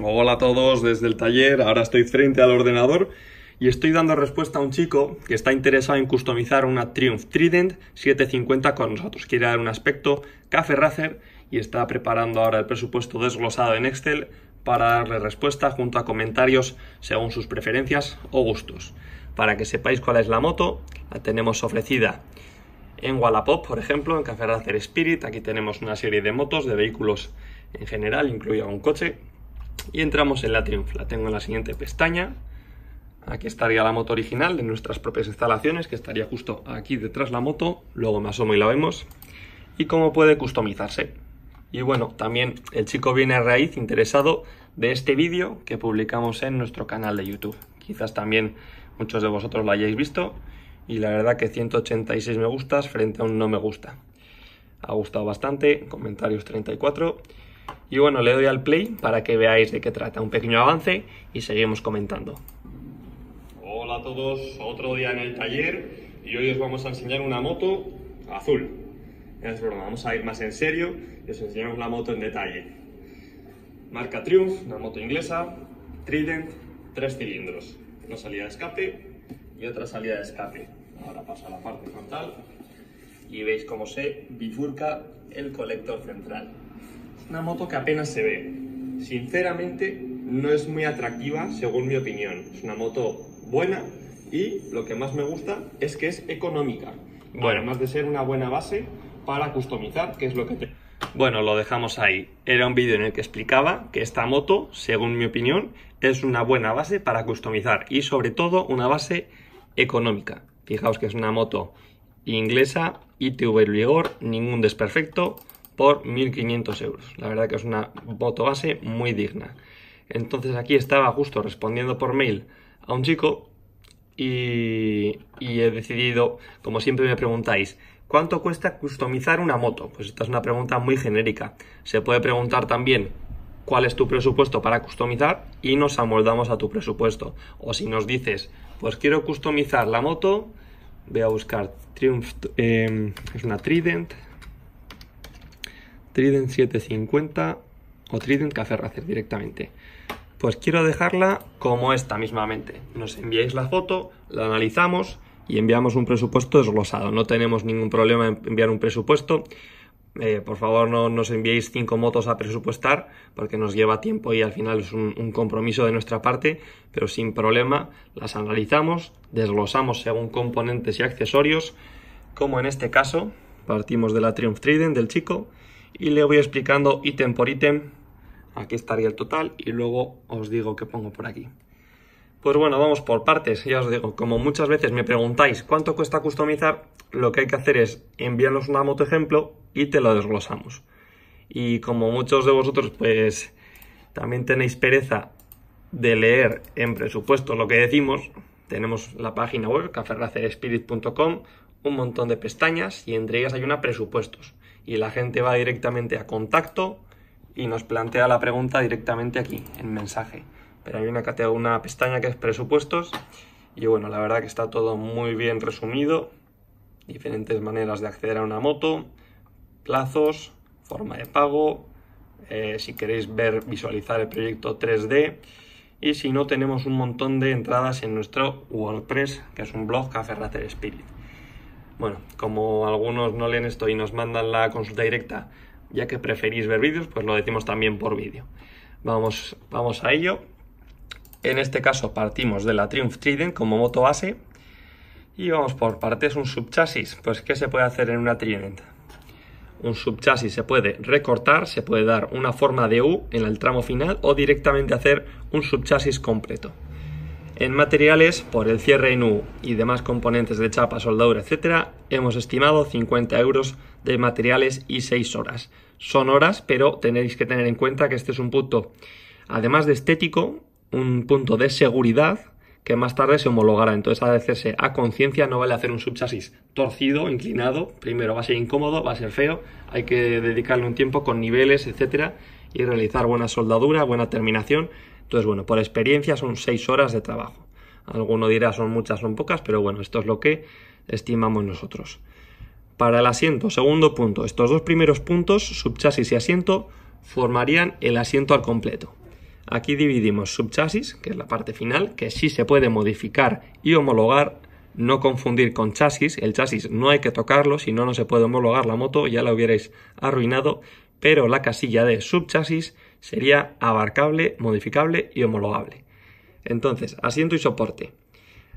Hola a todos desde el taller, ahora estoy frente al ordenador y estoy dando respuesta a un chico que está interesado en customizar una Triumph Trident 750 con nosotros. Quiere dar un aspecto café racer y está preparando ahora el presupuesto desglosado en Excel para darle respuesta junto a comentarios según sus preferencias o gustos. Para que sepáis cuál es la moto, la tenemos ofrecida en Wallapop, por ejemplo, en Café Racer Spirit. Aquí tenemos una serie de motos, de vehículos en general, incluido un coche y entramos en la la Tengo en la siguiente pestaña, aquí estaría la moto original de nuestras propias instalaciones, que estaría justo aquí detrás la moto, luego me asomo y la vemos, y cómo puede customizarse. Y bueno, también el chico viene a raíz interesado de este vídeo que publicamos en nuestro canal de YouTube. Quizás también muchos de vosotros lo hayáis visto y la verdad que 186 me gustas frente a un no me gusta. Ha gustado bastante, comentarios 34 y bueno, le doy al play para que veáis de qué trata. Un pequeño avance y seguimos comentando. Hola a todos, otro día en el taller y hoy os vamos a enseñar una moto azul. vamos a ir más en serio y os enseñamos la moto en detalle. Marca Triumph, una moto inglesa, Trident, tres cilindros, una salida de escape y otra salida de escape. Ahora pasa a la parte frontal y veis cómo se bifurca el colector central. Una moto que apenas se ve. Sinceramente, no es muy atractiva según mi opinión. Es una moto buena y lo que más me gusta es que es económica. Bueno. Además de ser una buena base para customizar, que es lo que Bueno, lo dejamos ahí. Era un vídeo en el que explicaba que esta moto, según mi opinión, es una buena base para customizar y sobre todo una base económica. Fijaos que es una moto inglesa, ITV Ligor, ningún desperfecto, por 1.500 euros. La verdad que es una moto base muy digna. Entonces aquí estaba justo respondiendo por mail a un chico y, he decidido, como siempre me preguntáis, ¿cuánto cuesta customizar una moto? Pues esta es una pregunta muy genérica. Se puede preguntar también cuál es tu presupuesto para customizar y nos amoldamos a tu presupuesto. O si nos dices, pues quiero customizar la moto, voy a buscar Triumph, eh, es una Trident, Trident 750 o Trident Café Racer directamente. Pues quiero dejarla como esta mismamente. Nos enviáis la foto, la analizamos y enviamos un presupuesto desglosado. No tenemos ningún problema en enviar un presupuesto. Eh, por favor no nos enviéis cinco motos a presupuestar porque nos lleva tiempo y al final es un, compromiso de nuestra parte, pero sin problema las analizamos, desglosamos según componentes y accesorios, como en este caso partimos de la Triumph Trident del chico y le voy explicando ítem por ítem. Aquí estaría el total y luego os digo qué pongo por aquí. Pues bueno, vamos por partes. Ya os digo, como muchas veces me preguntáis cuánto cuesta customizar, lo que hay que hacer es enviarnos una moto ejemplo y te lo desglosamos. Y como muchos de vosotros, pues también tenéis pereza de leer en presupuesto lo que decimos, tenemos la página web, caferracerespirit.com, un montón de pestañas y entre ellas hay una presupuestos y la gente va directamente a contacto y nos plantea la pregunta directamente aquí, en mensaje. Pero hay una, una pestaña que es presupuestos y bueno, la verdad que está todo muy bien resumido. Diferentes maneras de acceder a una moto, plazos, forma de pago, eh, si queréis ver, visualizar el proyecto 3D. Y si no, tenemos un montón de entradas en nuestro WordPress, que es un blog Café Racer Spirit. Bueno, como algunos no leen esto y nos mandan la consulta directa, ya que preferís ver vídeos, pues lo decimos también por vídeo. Vamos, vamos a ello. En este caso partimos de la Triumph Trident como moto base y vamos por partes un subchasis. Pues ¿qué se puede hacer en una Trident? Un subchasis se puede recortar, se puede dar una forma de U en el tramo final o directamente hacer un subchasis completo. En materiales, por el cierre en y demás componentes de chapa, soldadura, etc., hemos estimado 50 euros de materiales y 6 horas. Son horas, pero tenéis que tener en cuenta que este es un punto, además de estético, un punto de seguridad que más tarde se homologará. Entonces, a hacerse a conciencia, no vale hacer un subchasis torcido, inclinado. Primero va a ser incómodo, va a ser feo, hay que dedicarle un tiempo con niveles, etcétera, y realizar buena soldadura, buena terminación entonces, bueno, por experiencia son 6 horas de trabajo. Alguno dirá son muchas, son pocas, pero bueno, esto es lo que estimamos nosotros. Para el asiento, segundo punto, estos dos primeros puntos, subchasis y asiento, formarían el asiento al completo. Aquí dividimos subchasis, que es la parte final, que sí se puede modificar y homologar, no confundir con chasis, el chasis no hay que tocarlo, si no, no se puede homologar la moto, ya la hubierais arruinado, pero la casilla de subchasis sería abarcable, modificable y homologable. Entonces, asiento y soporte.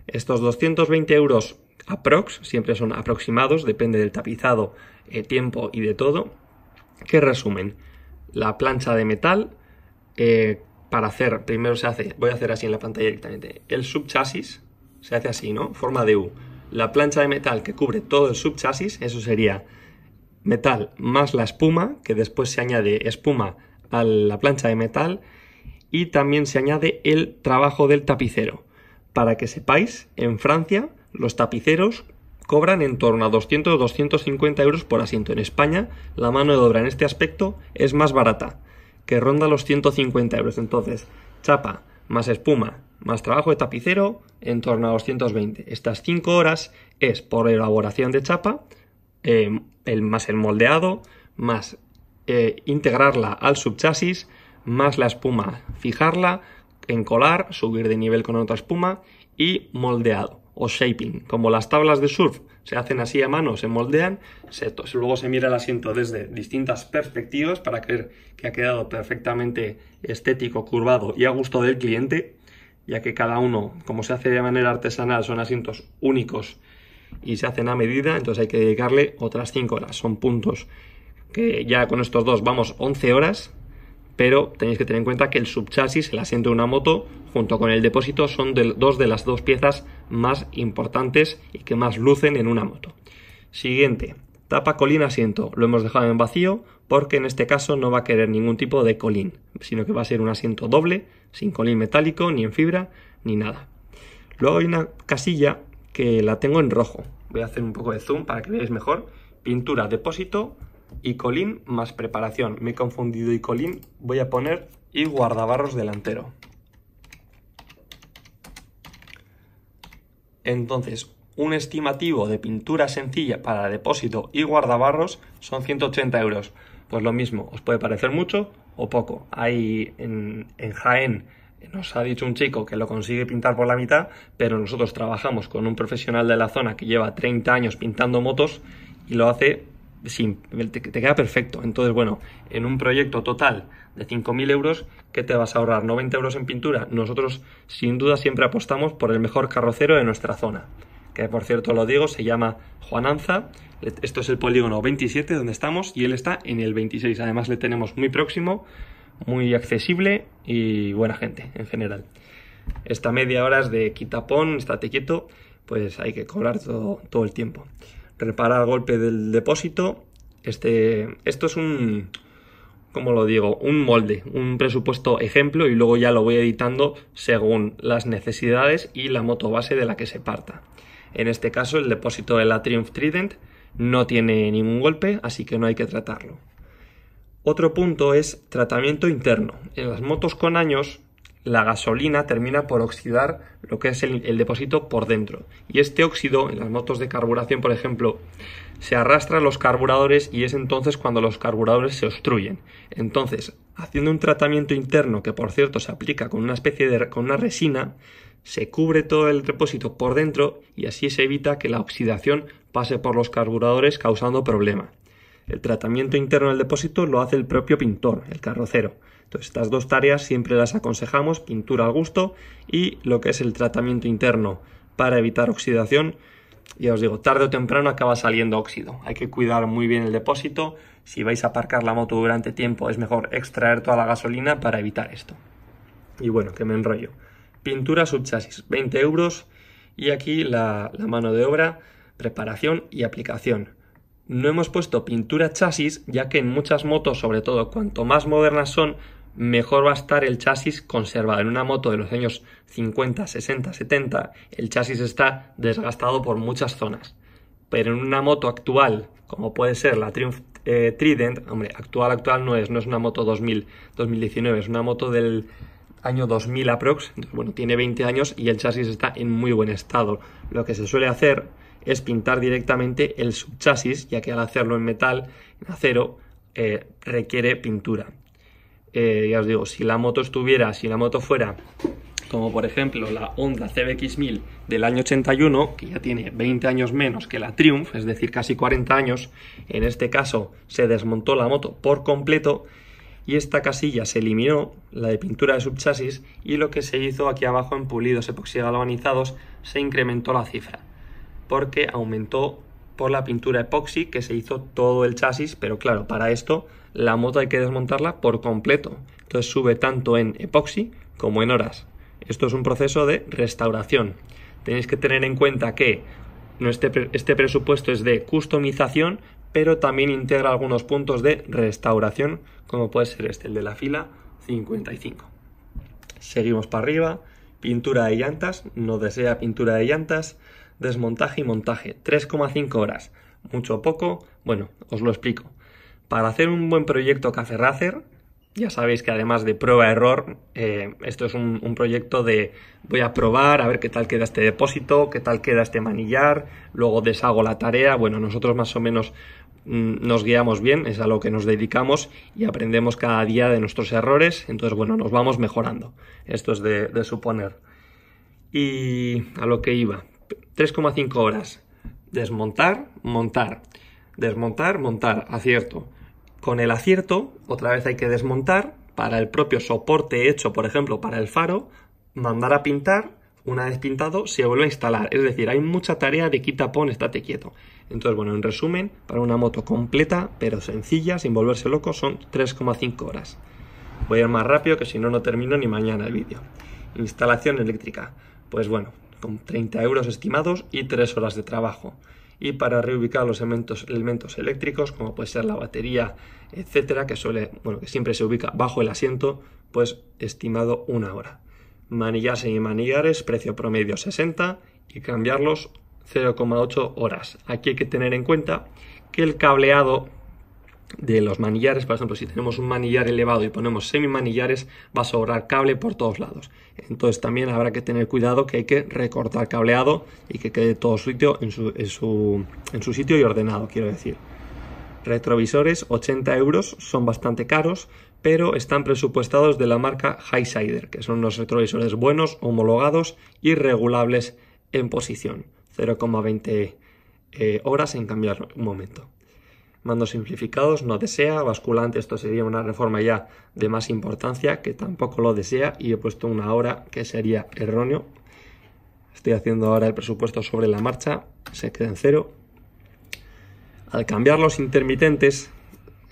Estos 220 euros aprox, siempre son aproximados, depende del tapizado, eh, tiempo y de todo, ¿Qué resumen la plancha de metal eh, para hacer, primero se hace, voy a hacer así en la pantalla directamente, el subchasis, se hace así, ¿no? Forma de U. La plancha de metal que cubre todo el subchasis, eso sería metal más la espuma, que después se añade espuma a la plancha de metal y también se añade el trabajo del tapicero. Para que sepáis, en Francia los tapiceros cobran en torno a 200 250 euros por asiento. En España la mano de obra en este aspecto es más barata, que ronda los 150 euros. Entonces, chapa más espuma más trabajo de tapicero en torno a 220. Estas 5 horas es por elaboración de chapa, eh, el, más el moldeado, más eh, integrarla al subchasis más la espuma, fijarla, encolar, subir de nivel con otra espuma y moldeado o shaping. Como las tablas de surf se hacen así a mano, se moldean, luego se mira el asiento desde distintas perspectivas para creer que ha quedado perfectamente estético, curvado y a gusto del cliente, ya que cada uno, como se hace de manera artesanal, son asientos únicos y se hacen a medida, entonces hay que dedicarle otras 5 horas, son puntos que ya con estos dos vamos 11 horas, pero tenéis que tener en cuenta que el subchasis, el asiento de una moto, junto con el depósito, son dos de las dos piezas más importantes y que más lucen en una moto. Siguiente, tapa colín asiento. Lo hemos dejado en vacío porque en este caso no va a querer ningún tipo de colín, sino que va a ser un asiento doble, sin colín metálico, ni en fibra, ni nada. Luego hay una casilla que la tengo en rojo. Voy a hacer un poco de zoom para que veáis mejor. Pintura, depósito, y colín más preparación. Me he confundido y colín. Voy a poner y guardabarros delantero. Entonces, un estimativo de pintura sencilla para depósito y guardabarros son 180 euros. Pues lo mismo, os puede parecer mucho o poco. Hay en, en Jaén nos ha dicho un chico que lo consigue pintar por la mitad, pero nosotros trabajamos con un profesional de la zona que lleva 30 años pintando motos y lo hace te, queda perfecto. Entonces, bueno, en un proyecto total de 5.000 euros, ¿qué te vas a ahorrar? ¿90 euros en pintura? Nosotros, sin duda, siempre apostamos por el mejor carrocero de nuestra zona, que por cierto lo digo, se llama Juananza. Esto es el polígono 27 donde estamos y él está en el 26. Además, le tenemos muy próximo, muy accesible y buena gente en general. Esta media hora es de quitapón, estate quieto, pues hay que cobrar todo el tiempo reparar golpe del depósito. Este, esto es un, como lo digo, un molde, un presupuesto ejemplo y luego ya lo voy editando según las necesidades y la moto base de la que se parta. En este caso el depósito de la Triumph Trident no tiene ningún golpe, así que no hay que tratarlo. Otro punto es tratamiento interno. En las motos con años la gasolina termina por oxidar lo que es el, depósito por dentro. Y este óxido, en las motos de carburación, por ejemplo, se arrastra a los carburadores y es entonces cuando los carburadores se obstruyen. Entonces, haciendo un tratamiento interno, que por cierto se aplica con una especie de con una resina, se cubre todo el depósito por dentro y así se evita que la oxidación pase por los carburadores causando problemas. El tratamiento interno del depósito lo hace el propio pintor, el carrocero. Entonces estas dos tareas siempre las aconsejamos, pintura al gusto y lo que es el tratamiento interno para evitar oxidación. Ya os digo, tarde o temprano acaba saliendo óxido. Hay que cuidar muy bien el depósito. Si vais a aparcar la moto durante tiempo es mejor extraer toda la gasolina para evitar esto. Y bueno, que me enrollo. Pintura subchasis, 20 euros. Y aquí la, la mano de obra, preparación y aplicación no hemos puesto pintura chasis, ya que en muchas motos, sobre todo cuanto más modernas son, mejor va a estar el chasis conservado. En una moto de los años 50, 60, 70, el chasis está desgastado por muchas zonas. Pero en una moto actual, como puede ser la Triumph eh, Trident, hombre, actual, actual no es, no es una moto 2000, 2019, es una moto del año 2000 aprox, bueno, tiene 20 años y el chasis está en muy buen estado. Lo que se suele hacer es pintar directamente el subchasis, ya que al hacerlo en metal, en acero, eh, requiere pintura. Eh, ya os digo, si la moto estuviera, si la moto fuera como por ejemplo la Honda CBX1000 del año 81, que ya tiene 20 años menos que la Triumph, es decir, casi 40 años, en este caso se desmontó la moto por completo y esta casilla se eliminó, la de pintura de subchasis, y lo que se hizo aquí abajo en pulidos epoxi galvanizados se incrementó la cifra porque aumentó por la pintura epoxi que se hizo todo el chasis, pero claro, para esto la moto hay que desmontarla por completo. Entonces sube tanto en epoxi como en horas. Esto es un proceso de restauración. Tenéis que tener en cuenta que este, este presupuesto es de customización, pero también integra algunos puntos de restauración, como puede ser este, el de la fila 55. Seguimos para arriba, pintura de llantas, no desea pintura de llantas, desmontaje y montaje. 3,5 horas. Mucho o poco, bueno, os lo explico. Para hacer un buen proyecto Café ya sabéis que además de prueba-error, eh, esto es un, proyecto de voy a probar, a ver qué tal queda este depósito, qué tal queda este manillar, luego deshago la tarea. Bueno, nosotros más o menos mm, nos guiamos bien, es a lo que nos dedicamos y aprendemos cada día de nuestros errores. Entonces, bueno, nos vamos mejorando. Esto es de suponer. Y a lo que iba. 3,5 horas. Desmontar, montar. Desmontar, montar. Acierto. Con el acierto, otra vez hay que desmontar para el propio soporte hecho, por ejemplo, para el faro, mandar a pintar, una vez pintado se vuelve a instalar. Es decir, hay mucha tarea de quita, pon, estate quieto. Entonces, bueno, en resumen, para una moto completa, pero sencilla, sin volverse loco, son 3,5 horas. Voy a ir más rápido que si no, no termino ni mañana el vídeo. Instalación eléctrica. Pues bueno, con 30 euros estimados y 3 horas de trabajo. Y para reubicar los elementos, eléctricos, como puede ser la batería, etcétera, que suele, bueno, que siempre se ubica bajo el asiento, pues estimado una hora. Manillas y manillares, precio promedio 60 y cambiarlos 0,8 horas. Aquí hay que tener en cuenta que el cableado de los manillares, por ejemplo, si tenemos un manillar elevado y ponemos semi-manillares, va a sobrar cable por todos lados. Entonces también habrá que tener cuidado que hay que recortar cableado y que quede todo sitio en su, sitio y ordenado, quiero decir. Retrovisores, 80 euros, son bastante caros, pero están presupuestados de la marca Highsider, que son unos retrovisores buenos, homologados y regulables en posición. 0,20 eh, horas en cambiar un momento mandos simplificados, no desea, basculante, esto sería una reforma ya de más importancia, que tampoco lo desea, y he puesto una hora que sería erróneo. Estoy haciendo ahora el presupuesto sobre la marcha, se queda en cero. Al cambiar los intermitentes,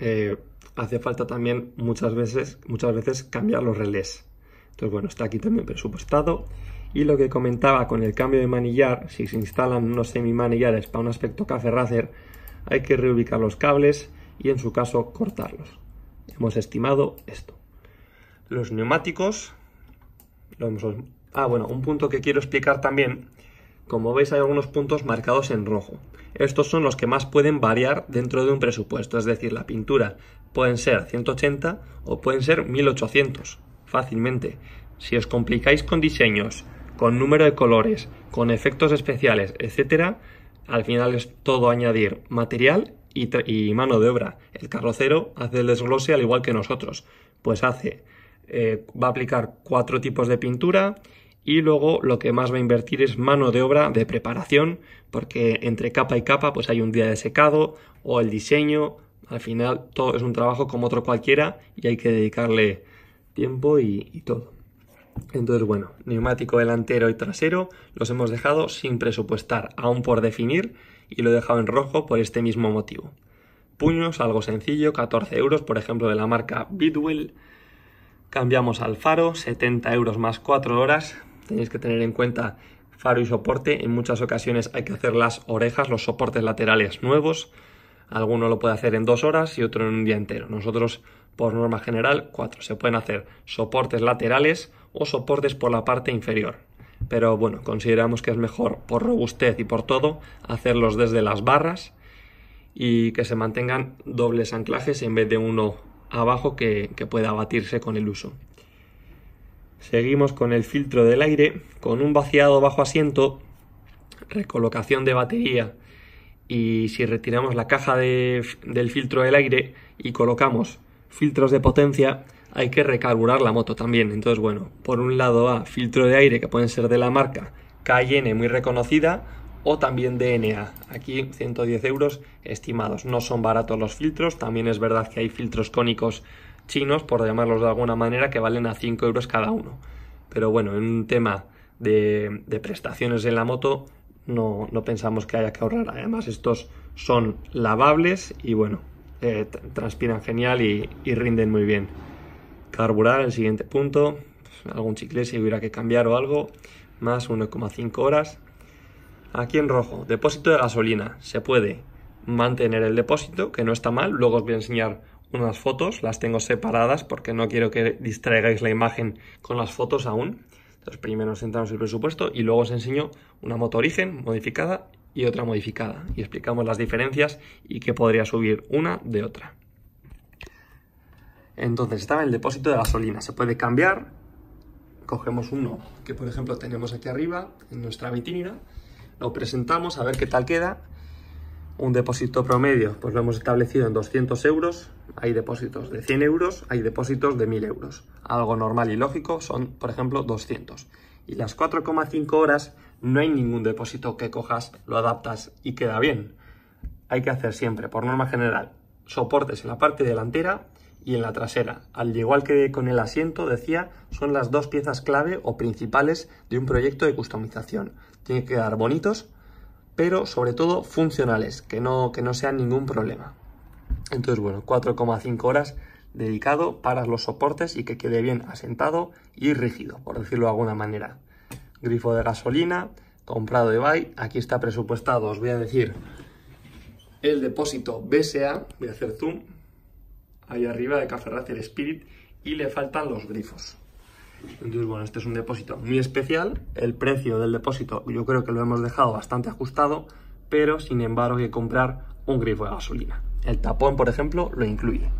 eh, hace falta también muchas veces, muchas veces cambiar los relés. Entonces, bueno, está aquí también presupuestado. Y lo que comentaba con el cambio de manillar, si se instalan unos semi-manillares para un aspecto café racer, hay que reubicar los cables y en su caso cortarlos. Hemos estimado esto. Los neumáticos, ah bueno, un punto que quiero explicar también, como veis hay algunos puntos marcados en rojo. Estos son los que más pueden variar dentro de un presupuesto, es decir, la pintura pueden ser 180 o pueden ser 1800, fácilmente. Si os complicáis con diseños, con número de colores, con efectos especiales, etcétera, al final es todo añadir material y, mano de obra. El carrocero hace el desglose al igual que nosotros. Pues hace, eh, va a aplicar cuatro tipos de pintura y luego lo que más va a invertir es mano de obra de preparación, porque entre capa y capa pues hay un día de secado o el diseño, al final todo es un trabajo como otro cualquiera y hay que dedicarle tiempo y todo. Entonces, bueno, neumático delantero y trasero los hemos dejado sin presupuestar, aún por definir, y lo he dejado en rojo por este mismo motivo. Puños, algo sencillo, 14 euros, por ejemplo, de la marca Bidwell. Cambiamos al faro, 70 euros más 4 horas. Tenéis que tener en cuenta faro y soporte. En muchas ocasiones hay que hacer las orejas, los soportes laterales nuevos. Alguno lo puede hacer en 2 horas y otro en un día entero. Nosotros, por norma general, cuatro. Se pueden hacer soportes laterales o soportes por la parte inferior. Pero bueno, consideramos que es mejor por robustez y por todo hacerlos desde las barras y que se mantengan dobles anclajes en vez de uno abajo que, pueda batirse con el uso. Seguimos con el filtro del aire, con un vaciado bajo asiento, recolocación de batería y si retiramos la caja del filtro del aire y colocamos filtros de potencia, hay que recarburar la moto también. Entonces, bueno, por un lado a filtro de aire que pueden ser de la marca K&N muy reconocida o también DNA. Aquí 110 euros estimados. No son baratos los filtros. También es verdad que hay filtros cónicos chinos, por llamarlos de alguna manera, que valen a 5 euros cada uno. Pero bueno, en un tema de, prestaciones en la moto no, pensamos que haya que ahorrar. Además, estos son lavables y bueno, eh, transpiran genial y rinden muy bien. Carburar, el siguiente punto, algún chicle si hubiera que cambiar o algo, más 1,5 horas. Aquí en rojo, depósito de gasolina. Se puede mantener el depósito, que no está mal. Luego os voy a enseñar unas fotos, las tengo separadas porque no quiero que distraigáis la imagen con las fotos aún. Entonces primero os centramos el presupuesto y luego os enseño una moto origen modificada y otra modificada. Y explicamos las diferencias y que podría subir una de otra. Entonces estaba el depósito de gasolina, se puede cambiar. Cogemos uno que por ejemplo tenemos aquí arriba en nuestra vitrina, lo presentamos a ver qué tal queda. Un depósito promedio, pues lo hemos establecido en 200 euros. Hay depósitos de 100 euros, hay depósitos de 1000 euros. Algo normal y lógico son, por ejemplo, 200. Y las 4,5 horas no hay ningún depósito que cojas, lo adaptas y queda bien. Hay que hacer siempre, por norma general, soportes en la parte delantera y en la trasera. Al igual que con el asiento, decía, son las dos piezas clave o principales de un proyecto de customización. tiene que quedar bonitos, pero sobre todo funcionales, que no, que no sean ningún problema. Entonces, bueno, 4,5 horas dedicado para los soportes y que quede bien asentado y rígido, por decirlo de alguna manera. Grifo de gasolina, comprado de eBay, aquí está presupuestado, os voy a decir el depósito BSA, voy a hacer zoom, ahí arriba de Café el Spirit y le faltan los grifos. Entonces, bueno, este es un depósito muy especial. El precio del depósito yo creo que lo hemos dejado bastante ajustado, pero sin embargo hay que comprar un grifo de gasolina. El tapón, por ejemplo, lo incluye.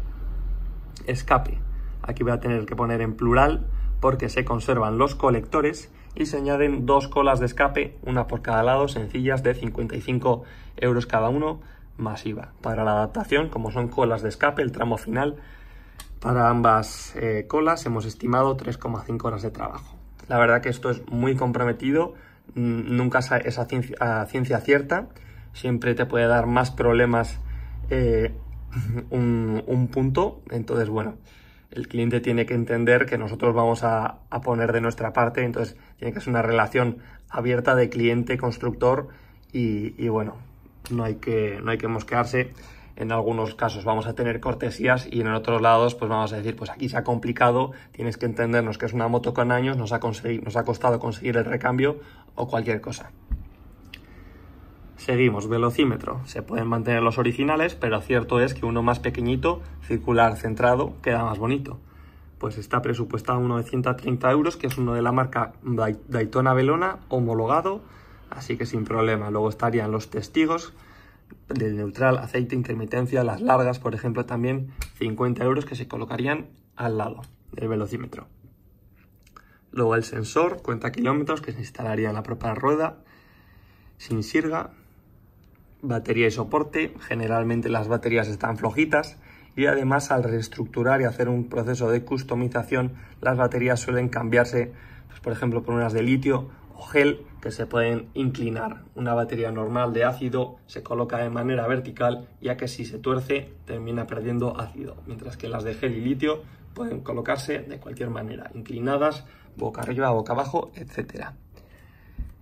Escape. Aquí voy a tener que poner en plural porque se conservan los colectores y se añaden dos colas de escape, una por cada lado, sencillas de 55 euros cada uno, masiva para la adaptación, como son colas de escape, el tramo final. Para ambas eh, colas hemos estimado 3,5 horas de trabajo. La verdad que esto es muy comprometido, nunca es a ciencia, ciencia cierta, siempre te puede dar más problemas eh, un, punto, entonces bueno, el cliente tiene que entender que nosotros vamos a, poner de nuestra parte, entonces tiene que ser una relación abierta de cliente-constructor y bueno, no hay que, mosquearse. En algunos casos vamos a tener cortesías y en otros lados pues vamos a decir, pues aquí se ha complicado, tienes que entendernos que es una moto con años, nos ha, nos ha costado conseguir el recambio o cualquier cosa. Seguimos, velocímetro. Se pueden mantener los originales, pero cierto es que uno más pequeñito, circular centrado, queda más bonito. Pues está presupuestado de 130 euros, que es uno de la marca Daytona Velona, homologado, así que sin problema. Luego estarían los testigos del neutral, aceite, intermitencia, las largas, por ejemplo, también 50 euros que se colocarían al lado del velocímetro. Luego el sensor, cuenta kilómetros que se instalaría en la propia rueda, sin sirga, batería y soporte, generalmente las baterías están flojitas y además al reestructurar y hacer un proceso de customización las baterías suelen cambiarse, pues, por ejemplo, por unas de litio gel que se pueden inclinar. Una batería normal de ácido se coloca de manera vertical ya que si se tuerce termina perdiendo ácido, mientras que las de gel y litio pueden colocarse de cualquier manera, inclinadas, boca arriba, boca abajo, etcétera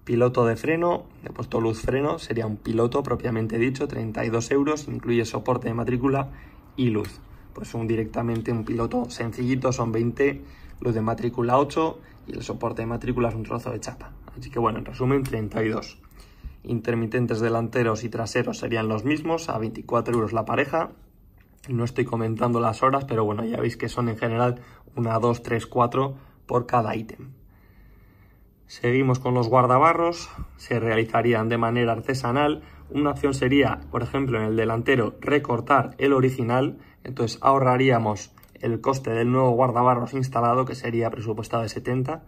Piloto de freno, he puesto luz freno, sería un piloto propiamente dicho, 32 euros, incluye soporte de matrícula y luz. Pues un directamente un piloto sencillito, son 20, luz de matrícula 8 y el soporte de matrícula es un trozo de chapa. Así que bueno, en resumen, 32. Intermitentes delanteros y traseros serían los mismos, a 24 euros la pareja. No estoy comentando las horas, pero bueno, ya veis que son en general una, 2, 3, 4 por cada ítem. Seguimos con los guardabarros, se realizarían de manera artesanal. Una opción sería, por ejemplo, en el delantero recortar el original, entonces ahorraríamos el coste del nuevo guardabarros instalado, que sería presupuestado de 70,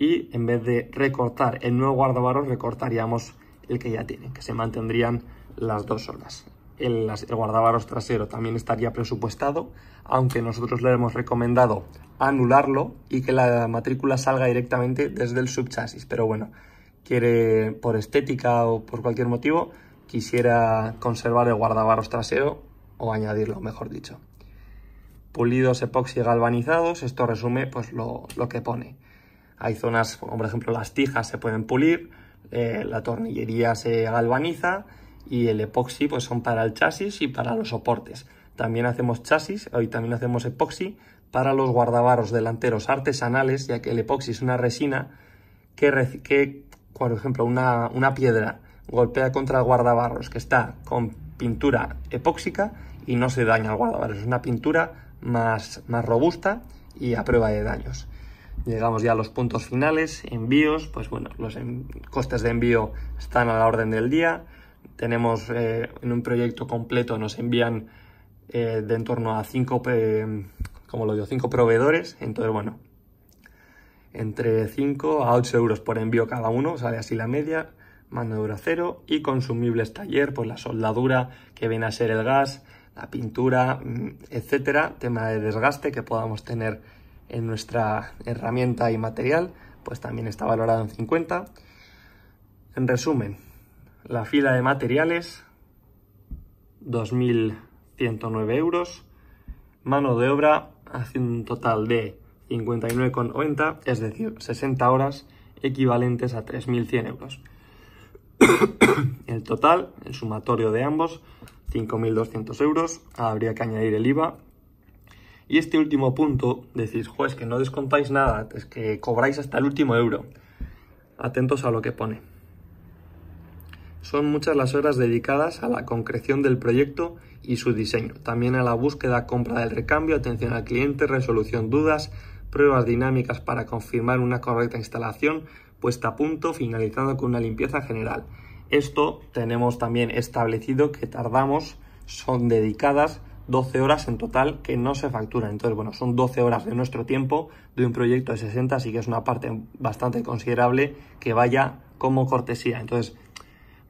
y en vez de recortar el nuevo guardabarros recortaríamos el que ya tiene, que se mantendrían las dos horas. El, el guardabarros trasero también estaría presupuestado, aunque nosotros le hemos recomendado anularlo y que la matrícula salga directamente desde el subchasis. Pero bueno, quiere por estética o por cualquier motivo, quisiera conservar el guardabarros trasero o añadirlo, mejor dicho. Pulidos epoxi galvanizados, esto resume pues lo que pone. Hay zonas, como por ejemplo las tijas se pueden pulir, eh, la tornillería se galvaniza y el epoxi pues son para el chasis y para los soportes. También hacemos chasis, hoy también hacemos epoxi para los guardabarros delanteros artesanales, ya que el epoxi es una resina que, que por ejemplo, una, piedra golpea contra el guardabarros que está con pintura epóxica y no se daña el guardabarros. Es una pintura más, más robusta y a prueba de daños. Llegamos ya a los puntos finales, envíos, pues bueno, los costes de envío están a la orden del día. Tenemos eh, en un proyecto completo, nos envían eh, de en torno a 5 eh, como lo digo, proveedores. Entonces, bueno, entre 5 a 8 euros por envío cada uno, sale así la media, mano de cero y consumibles taller, pues la soldadura que viene a ser el gas, la pintura, mm, etcétera, tema de desgaste que podamos tener en nuestra herramienta y material, pues también está valorado en 50. En resumen, la fila de materiales, 2.109 euros. Mano de obra, haciendo un total de 59,90, es decir, 60 horas equivalentes a 3.100 euros. el total, el sumatorio de ambos, 5.200 euros. Habría que añadir el IVA y este último punto, decís, juez, que no descontáis nada, es que cobráis hasta el último euro. Atentos a lo que pone. Son muchas las horas dedicadas a la concreción del proyecto y su diseño, también a la búsqueda, compra del recambio, atención al cliente, resolución dudas, pruebas dinámicas para confirmar una correcta instalación, puesta a punto, finalizando con una limpieza general. Esto tenemos también establecido que tardamos, son dedicadas 12 horas en total que no se facturan. Entonces, bueno, son 12 horas de nuestro tiempo de un proyecto de 60, así que es una parte bastante considerable que vaya como cortesía. Entonces,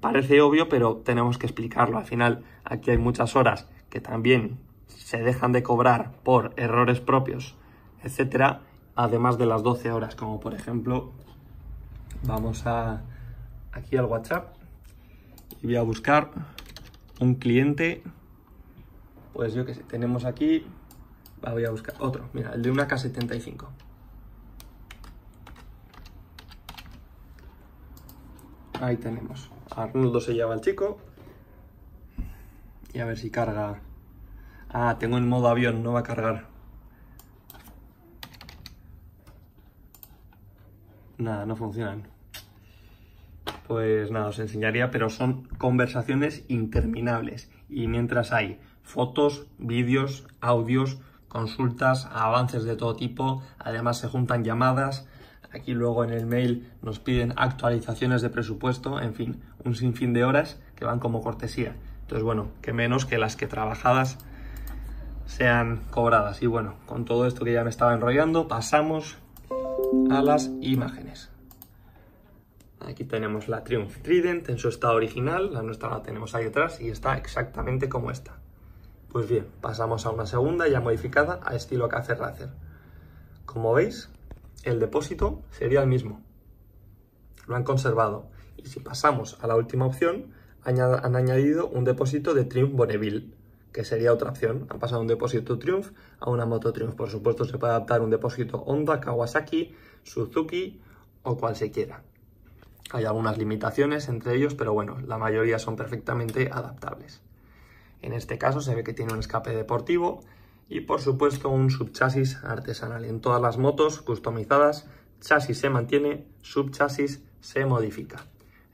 parece obvio, pero tenemos que explicarlo. Al final, aquí hay muchas horas que también se dejan de cobrar por errores propios, etcétera, además de las 12 horas, como por ejemplo, vamos a aquí al WhatsApp y voy a buscar un cliente pues yo que sé, tenemos aquí, ah, voy a buscar otro, mira, el de una K75. Ahí tenemos. Arnoldo se lleva al chico. Y a ver si carga. Ah, tengo en modo avión, no va a cargar. Nada, no funcionan. Pues nada, os enseñaría, pero son conversaciones interminables. Y mientras hay fotos, vídeos, audios, consultas, avances de todo tipo. Además se juntan llamadas. Aquí luego en el mail nos piden actualizaciones de presupuesto, en fin, un sinfín de horas que van como cortesía. Entonces, bueno, que menos que las que trabajadas sean cobradas. Y bueno, con todo esto que ya me estaba enrollando, pasamos a las imágenes. Aquí tenemos la Triumph Trident en su estado original, la nuestra la tenemos ahí detrás y está exactamente como está. Pues bien, pasamos a una segunda ya modificada a estilo café racer. Como veis, el depósito sería el mismo. Lo han conservado. Y si pasamos a la última opción, han añadido un depósito de Triumph Bonneville, que sería otra opción. Han pasado un depósito Triumph a una moto Triumph. Por supuesto, se puede adaptar un depósito Honda, Kawasaki, Suzuki o cual se quiera. Hay algunas limitaciones entre ellos, pero bueno, la mayoría son perfectamente adaptables. En este caso se ve que tiene un escape deportivo y por supuesto un subchasis artesanal. En todas las motos customizadas, chasis se mantiene, subchasis se modifica.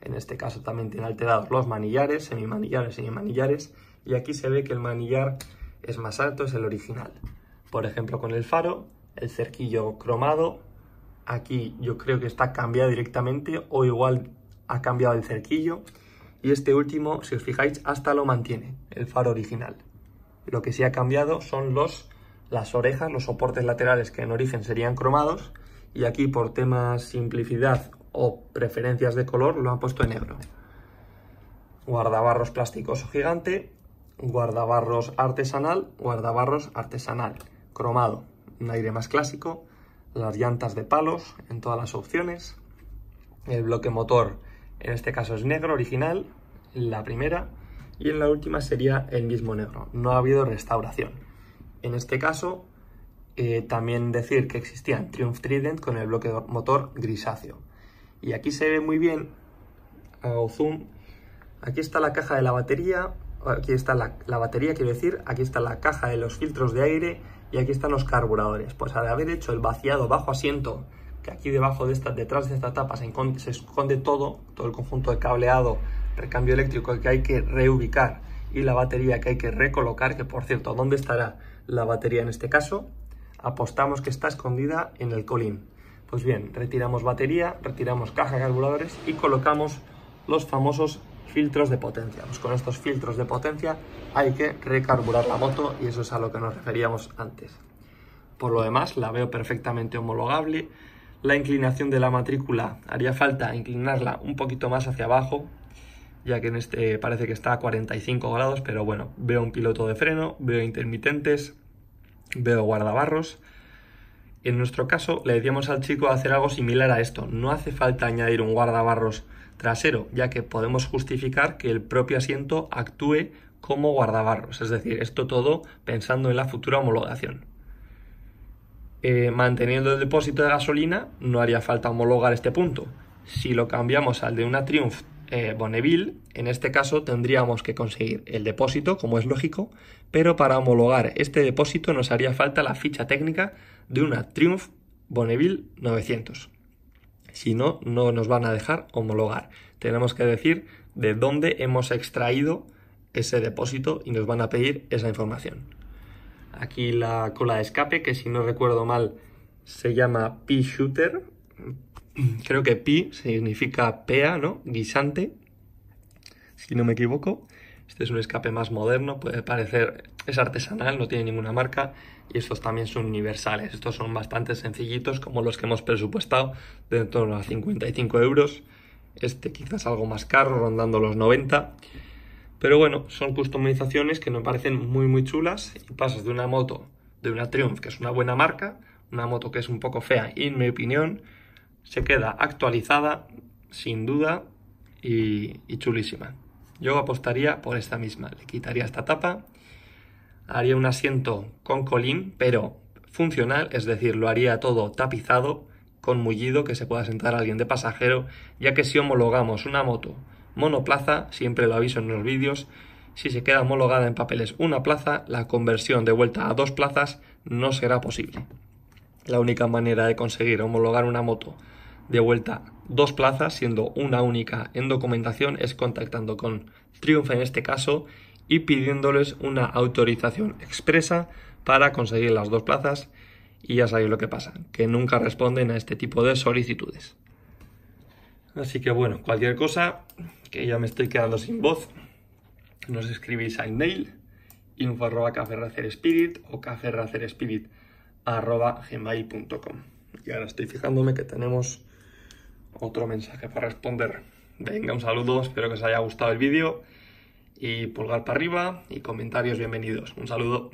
En este caso también tiene alterados los manillares, semimanillares, semimanillares y aquí se ve que el manillar es más alto, es el original. Por ejemplo con el faro, el cerquillo cromado, aquí yo creo que está cambiado directamente o igual ha cambiado el cerquillo y este último, si os fijáis, hasta lo mantiene, el faro original. Lo que sí ha cambiado son los, las orejas, los soportes laterales que en origen serían cromados y aquí por temas simplicidad o preferencias de color lo han puesto en negro. Guardabarros plásticos gigante, guardabarros artesanal, guardabarros artesanal, cromado, un aire más clásico, las llantas de palos en todas las opciones, el bloque motor en este caso es negro original, la primera, y en la última sería el mismo negro. No ha habido restauración. En este caso, eh, también decir que existían Triumph Trident con el bloque motor grisáceo. Y aquí se ve muy bien, hago zoom, aquí está la caja de la batería, aquí está la, la batería, quiero decir, aquí está la caja de los filtros de aire y aquí están los carburadores. Pues al haber hecho el vaciado bajo asiento que aquí debajo de esta, detrás de esta tapa se, esconde todo, todo el conjunto de cableado, recambio eléctrico que hay que reubicar y la batería que hay que recolocar, que por cierto, ¿dónde estará la batería en este caso? Apostamos que está escondida en el colín. Pues bien, retiramos batería, retiramos caja de carburadores y colocamos los famosos filtros de potencia. Pues con estos filtros de potencia hay que recarburar la moto y eso es a lo que nos referíamos antes. Por lo demás, la veo perfectamente homologable, la inclinación de la matrícula. Haría falta inclinarla un poquito más hacia abajo, ya que en este parece que está a 45 grados, pero bueno, veo un piloto de freno, veo intermitentes, veo guardabarros. En nuestro caso le decíamos al chico hacer algo similar a esto. No hace falta añadir un guardabarros trasero, ya que podemos justificar que el propio asiento actúe como guardabarros, es decir, esto todo pensando en la futura homologación. Eh, manteniendo el depósito de gasolina, no haría falta homologar este punto. Si lo cambiamos al de una Triumph eh, Bonneville, en este caso tendríamos que conseguir el depósito, como es lógico, pero para homologar este depósito nos haría falta la ficha técnica de una Triumph Bonneville 900. Si no, no nos van a dejar homologar. Tenemos que decir de dónde hemos extraído ese depósito y nos van a pedir esa información aquí la cola de escape, que si no recuerdo mal se llama p shooter. Creo que pea significa pea, ¿no? Guisante, si no me equivoco. Este es un escape más moderno, puede parecer, es artesanal, no tiene ninguna marca y estos también son universales. Estos son bastante sencillitos como los que hemos presupuestado de en torno a 55 euros. Este quizás algo más caro, rondando los 90. Pero bueno, son customizaciones que me parecen muy muy chulas pasas de una moto, de una Triumph, que es una buena marca, una moto que es un poco fea y en mi opinión, se queda actualizada, sin duda, y, y chulísima. Yo apostaría por esta misma, le quitaría esta tapa, haría un asiento con colín, pero funcional, es decir, lo haría todo tapizado, con mullido, que se pueda sentar alguien de pasajero, ya que si homologamos una moto monoplaza, siempre lo aviso en los vídeos, si se queda homologada en papeles una plaza, la conversión de vuelta a dos plazas no será posible. La única manera de conseguir homologar una moto de vuelta dos plazas, siendo una única en documentación, es contactando con Triumph en este caso y pidiéndoles una autorización expresa para conseguir las dos plazas y ya sabéis lo que pasa, que nunca responden a este tipo de solicitudes. Así que bueno, cualquier cosa, que ya me estoy quedando sin voz, nos escribís a email info arroba spirit o spirit arroba gmail.com. Y ahora estoy fijándome que tenemos otro mensaje para responder. Venga, un saludo, espero que os haya gustado el vídeo y pulgar para arriba y comentarios bienvenidos. Un saludo.